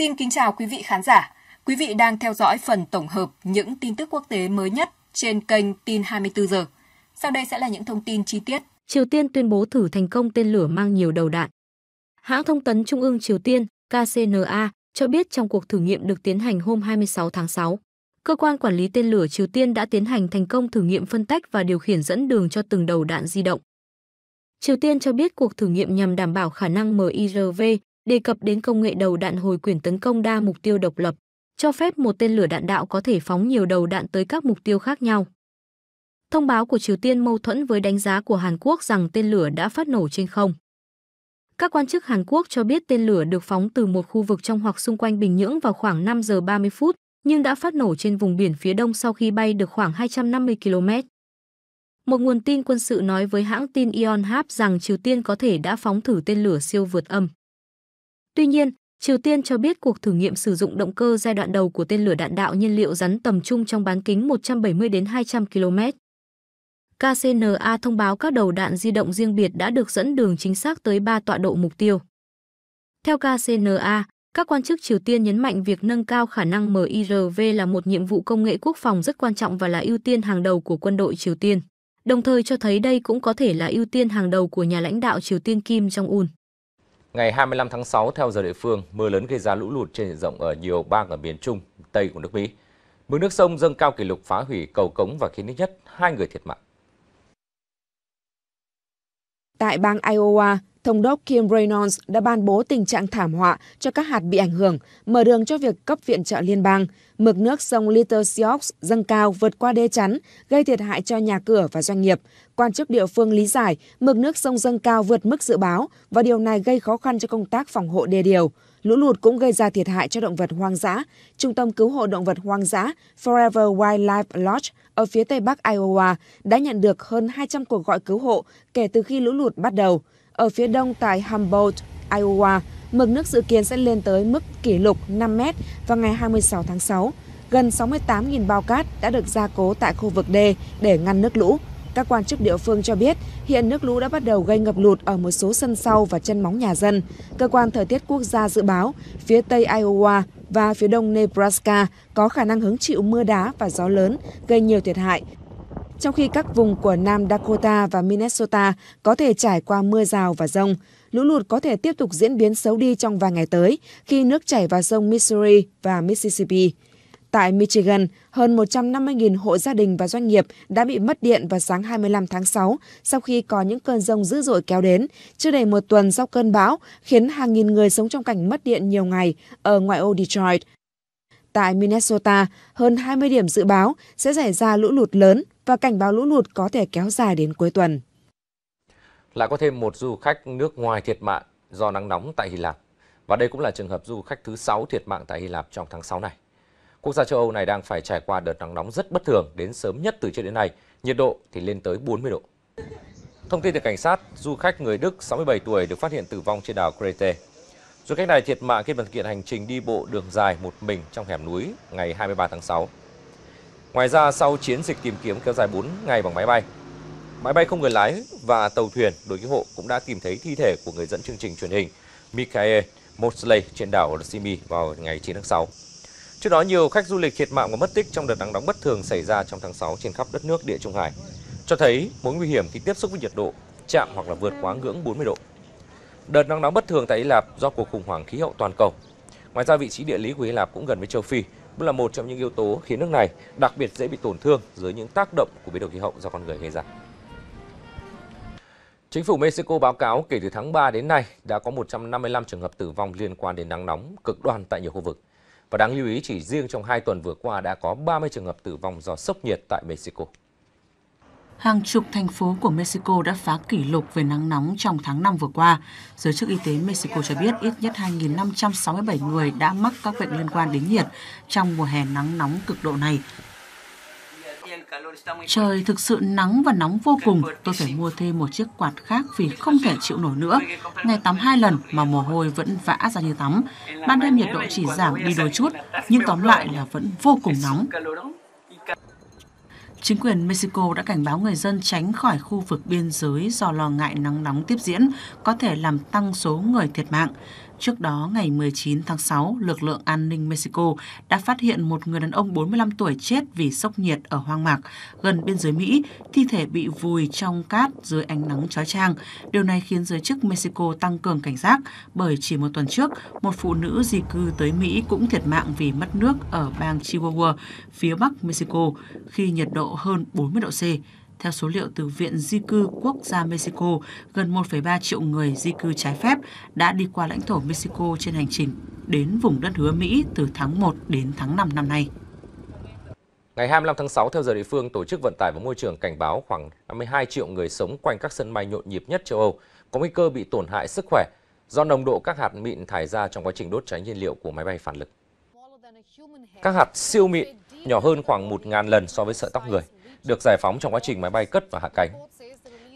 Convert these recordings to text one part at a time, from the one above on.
Xin kính chào quý vị khán giả. Quý vị đang theo dõi phần tổng hợp những tin tức quốc tế mới nhất trên kênh Tin 24 giờ. Sau đây sẽ là những thông tin chi tiết. Triều Tiên tuyên bố thử thành công tên lửa mang nhiều đầu đạn. Hãng thông tấn Trung ương Triều Tiên KCNA cho biết trong cuộc thử nghiệm được tiến hành hôm 26 tháng 6, cơ quan quản lý tên lửa Triều Tiên đã tiến hành thành công thử nghiệm phân tách và điều khiển dẫn đường cho từng đầu đạn di động. Triều Tiên cho biết cuộc thử nghiệm nhằm đảm bảo khả năng MIRV, đề cập đến công nghệ đầu đạn hồi quyển tấn công đa mục tiêu độc lập, cho phép một tên lửa đạn đạo có thể phóng nhiều đầu đạn tới các mục tiêu khác nhau. Thông báo của Triều Tiên mâu thuẫn với đánh giá của Hàn Quốc rằng tên lửa đã phát nổ trên không. Các quan chức Hàn Quốc cho biết tên lửa được phóng từ một khu vực trong hoặc xung quanh Bình Nhưỡng vào khoảng 5 giờ 30 phút, nhưng đã phát nổ trên vùng biển phía đông sau khi bay được khoảng 250 km. Một nguồn tin quân sự nói với hãng tin Yonhap rằng Triều Tiên có thể đã phóng thử tên lửa siêu vượt âm. Tuy nhiên, Triều Tiên cho biết cuộc thử nghiệm sử dụng động cơ giai đoạn đầu của tên lửa đạn đạo nhiên liệu rắn tầm trung trong bán kính 170 đến 200 km. KCNA thông báo các đầu đạn di động riêng biệt đã được dẫn đường chính xác tới 3 tọa độ mục tiêu. Theo KCNA, các quan chức Triều Tiên nhấn mạnh việc nâng cao khả năng MIRV là một nhiệm vụ công nghệ quốc phòng rất quan trọng và là ưu tiên hàng đầu của quân đội Triều Tiên. Đồng thời cho thấy đây cũng có thể là ưu tiên hàng đầu của nhà lãnh đạo Triều Tiên Kim Jong-un. Ngày 25 tháng 6 theo giờ địa phương, mưa lớn gây ra lũ lụt trên diện rộng ở nhiều bang ở miền Trung, Tây của nước Mỹ. Mực nước sông dâng cao kỷ lục phá hủy cầu cống và khiến ít nhất hai người thiệt mạng. Tại bang Iowa, Thống đốc Kim Reynolds đã ban bố tình trạng thảm họa cho các hạt bị ảnh hưởng, mở đường cho việc cấp viện trợ liên bang. Mực nước sông Little Sioux dâng cao vượt qua đê chắn, gây thiệt hại cho nhà cửa và doanh nghiệp. Quan chức địa phương lý giải mực nước sông dâng cao vượt mức dự báo và điều này gây khó khăn cho công tác phòng hộ đê điều. Lũ lụt cũng gây ra thiệt hại cho động vật hoang dã. Trung tâm cứu hộ động vật hoang dã Forever Wildlife Lodge ở phía tây bắc Iowa đã nhận được hơn 200 cuộc gọi cứu hộ kể từ khi lũ lụt bắt đầu. Ở phía đông tại Humboldt, Iowa, mực nước dự kiến sẽ lên tới mức kỷ lục 5 mét vào ngày 26 tháng 6. Gần 68.000 bao cát đã được gia cố tại khu vực đê để ngăn nước lũ. Các quan chức địa phương cho biết hiện nước lũ đã bắt đầu gây ngập lụt ở một số sân sau và chân móng nhà dân. Cơ quan thời tiết quốc gia dự báo phía tây Iowa và phía đông Nebraska có khả năng hứng chịu mưa đá và gió lớn, gây nhiều thiệt hại trong khi các vùng của Nam Dakota và Minnesota có thể trải qua mưa rào và rông. Lũ lụt có thể tiếp tục diễn biến xấu đi trong vài ngày tới khi nước chảy vào sông Missouri và Mississippi. Tại Michigan, hơn 150.000 hộ gia đình và doanh nghiệp đã bị mất điện vào sáng 25 tháng 6 sau khi có những cơn rông dữ dội kéo đến, chưa đầy một tuần sau cơn bão, khiến hàng nghìn người sống trong cảnh mất điện nhiều ngày ở ngoại ô Detroit tại Minnesota, hơn 20 điểm dự báo sẽ xảy ra lũ lụt lớn và cảnh báo lũ lụt có thể kéo dài đến cuối tuần. Lại có thêm một du khách nước ngoài thiệt mạng do nắng nóng tại Hy Lạp. Và đây cũng là trường hợp du khách thứ 6 thiệt mạng tại Hy Lạp trong tháng 6 này. Quốc gia châu Âu này đang phải trải qua đợt nắng nóng rất bất thường đến sớm nhất từ trước đến nay, nhiệt độ thì lên tới 40 độ. Thông tin từ cảnh sát, du khách người Đức 67 tuổi được phát hiện tử vong trên đảo Crete Du khách này thiệt mạng khi thực hiện hành trình đi bộ đường dài một mình trong hẻm núi ngày 23 tháng 6. Ngoài ra, sau chiến dịch tìm kiếm kéo dài 4 ngày bằng máy bay, máy bay không người lái và tàu thuyền đội cứu hộ cũng đã tìm thấy thi thể của người dẫn chương trình truyền hình Mikhail Mosley trên đảo Simi vào ngày 9 tháng 6. Trước đó, nhiều khách du lịch thiệt mạng và mất tích trong đợt nắng nóng bất thường xảy ra trong tháng 6 trên khắp đất nước địa Trung Hải, cho thấy mối nguy hiểm khi tiếp xúc với nhiệt độ chạm hoặc là vượt quá ngưỡng 40 độ. Đợt nắng nóng bất thường tại Hy Lạp do cuộc khủng hoảng khí hậu toàn cầu. Ngoài ra vị trí địa lý của Hy Lạp cũng gần với châu Phi, cũng là một trong những yếu tố khiến nước này đặc biệt dễ bị tổn thương dưới những tác động của biến đổi khí hậu do con người gây ra. Chính phủ Mexico báo cáo kể từ tháng 3 đến nay đã có 155 trường hợp tử vong liên quan đến nắng nóng cực đoan tại nhiều khu vực. Và đáng lưu ý chỉ riêng trong 2 tuần vừa qua đã có 30 trường hợp tử vong do sốc nhiệt tại Mexico hàng chục thành phố của Mexico đã phá kỷ lục về nắng nóng trong tháng 5 vừa qua. Giới chức y tế Mexico cho biết ít nhất 2.567 người đã mắc các bệnh liên quan đến nhiệt trong mùa hè nắng nóng cực độ này. Trời thực sự nắng và nóng vô cùng, tôi phải mua thêm một chiếc quạt khác vì không thể chịu nổi nữa. Ngày tắm hai lần mà mồ hôi vẫn vã ra như tắm. Ban đêm nhiệt độ chỉ giảm đi đôi chút, nhưng tóm lại là vẫn vô cùng nóng. Chính quyền Mexico đã cảnh báo người dân tránh khỏi khu vực biên giới do lo ngại nắng nóng tiếp diễn có thể làm tăng số người thiệt mạng. Trước đó, ngày 19 tháng 6, lực lượng an ninh Mexico đã phát hiện một người đàn ông 45 tuổi chết vì sốc nhiệt ở hoang mạc gần biên giới Mỹ, thi thể bị vùi trong cát dưới ánh nắng chói chang. Điều này khiến giới chức Mexico tăng cường cảnh giác bởi chỉ một tuần trước, một phụ nữ di cư tới Mỹ cũng thiệt mạng vì mất nước ở bang Chihuahua, phía bắc Mexico, khi nhiệt độ hơn 40 độ C. Theo số liệu từ Viện Di cư Quốc gia Mexico, gần 1,3 triệu người di cư trái phép đã đi qua lãnh thổ Mexico trên hành trình đến vùng đất hứa Mỹ từ tháng 1 đến tháng 5 năm nay. Ngày 25 tháng 6 theo giờ địa phương, Tổ chức Vận tải và Môi trường cảnh báo khoảng 52 triệu người sống quanh các sân bay nhộn nhịp nhất châu Âu có nguy cơ bị tổn hại sức khỏe do nồng độ các hạt mịn thải ra trong quá trình đốt cháy nhiên liệu của máy bay phản lực. Các hạt siêu mịn nhỏ hơn khoảng 1.000 lần so với sợi tóc người được giải phóng trong quá trình máy bay cất và hạ cánh.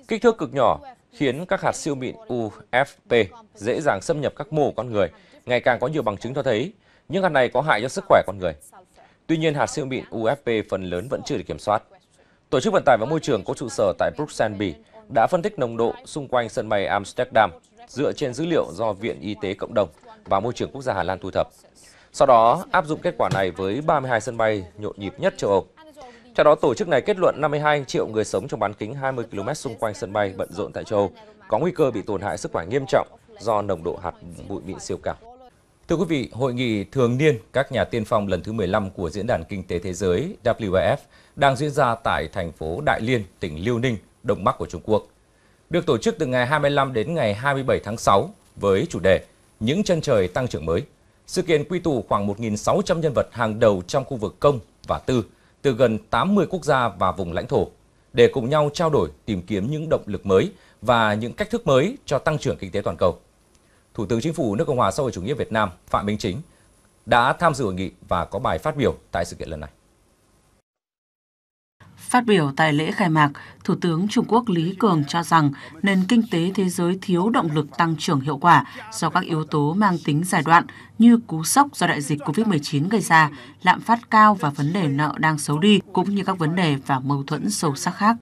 Kích thước cực nhỏ khiến các hạt siêu mịn UFP dễ dàng xâm nhập các mô của con người. Ngày càng có nhiều bằng chứng cho thấy những hạt này có hại cho sức khỏe con người. Tuy nhiên, hạt siêu mịn UFP phần lớn vẫn chưa được kiểm soát. Tổ chức Vận tải và Môi trường có trụ sở tại Bruxelles, Bỉ đã phân tích nồng độ xung quanh sân bay Amsterdam dựa trên dữ liệu do Viện Y tế Cộng đồng và Môi trường Quốc gia Hà Lan thu thập. Sau đó, áp dụng kết quả này với 32 sân bay nhộn nhịp nhất châu Âu. Theo đó, tổ chức này kết luận 52 triệu người sống trong bán kính 20 km xung quanh sân bay bận rộn tại châu Âu có nguy cơ bị tổn hại sức khỏe nghiêm trọng do nồng độ hạt bụi mịn siêu cao. Thưa quý vị, hội nghị thường niên các nhà tiên phong lần thứ 15 của Diễn đàn Kinh tế Thế giới WEF đang diễn ra tại thành phố Đại Liên, tỉnh Liêu Ninh, Đông Bắc của Trung Quốc. Được tổ chức từ ngày 25 đến ngày 27 tháng 6 với chủ đề Những chân trời tăng trưởng mới. Sự kiện quy tụ khoảng 1.600 nhân vật hàng đầu trong khu vực công và tư từ gần 80 quốc gia và vùng lãnh thổ để cùng nhau trao đổi tìm kiếm những động lực mới và những cách thức mới cho tăng trưởng kinh tế toàn cầu. Thủ tướng Chính phủ nước Cộng hòa xã hội chủ nghĩa Việt Nam Phạm Minh Chính đã tham dự hội nghị và có bài phát biểu tại sự kiện lần này. Phát biểu tại lễ khai mạc, Thủ tướng Trung Quốc Lý Cường cho rằng nền kinh tế thế giới thiếu động lực tăng trưởng hiệu quả do các yếu tố mang tính giai đoạn như cú sốc do đại dịch COVID-19 gây ra, lạm phát cao và vấn đề nợ đang xấu đi, cũng như các vấn đề và mâu thuẫn sâu sắc khác.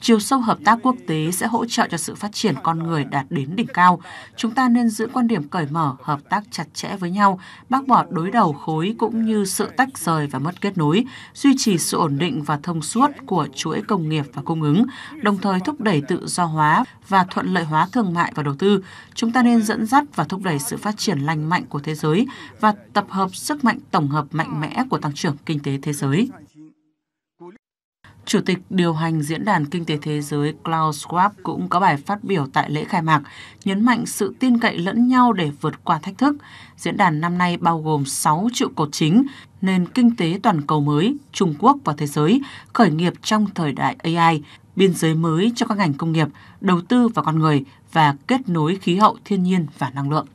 Chiều sâu hợp tác quốc tế sẽ hỗ trợ cho sự phát triển con người đạt đến đỉnh cao. Chúng ta nên giữ quan điểm cởi mở, hợp tác chặt chẽ với nhau, bác bỏ đối đầu khối cũng như sự tách rời và mất kết nối, duy trì sự ổn định và thông suốt của chuỗi công nghiệp và cung ứng, đồng thời thúc đẩy tự do hóa và thuận lợi hóa thương mại và đầu tư. Chúng ta nên dẫn dắt và thúc đẩy sự phát triển lành mạnh của thế giới và tập hợp sức mạnh tổng hợp mạnh mẽ của tăng trưởng kinh tế thế giới. Chủ tịch điều hành Diễn đàn Kinh tế Thế giới Klaus Schwab cũng có bài phát biểu tại lễ khai mạc, nhấn mạnh sự tin cậy lẫn nhau để vượt qua thách thức. Diễn đàn năm nay bao gồm 6 trụ cột chính, nền kinh tế toàn cầu mới, Trung Quốc và thế giới, khởi nghiệp trong thời đại AI, biên giới mới cho các ngành công nghiệp, đầu tư và con người và kết nối khí hậu thiên nhiên và năng lượng.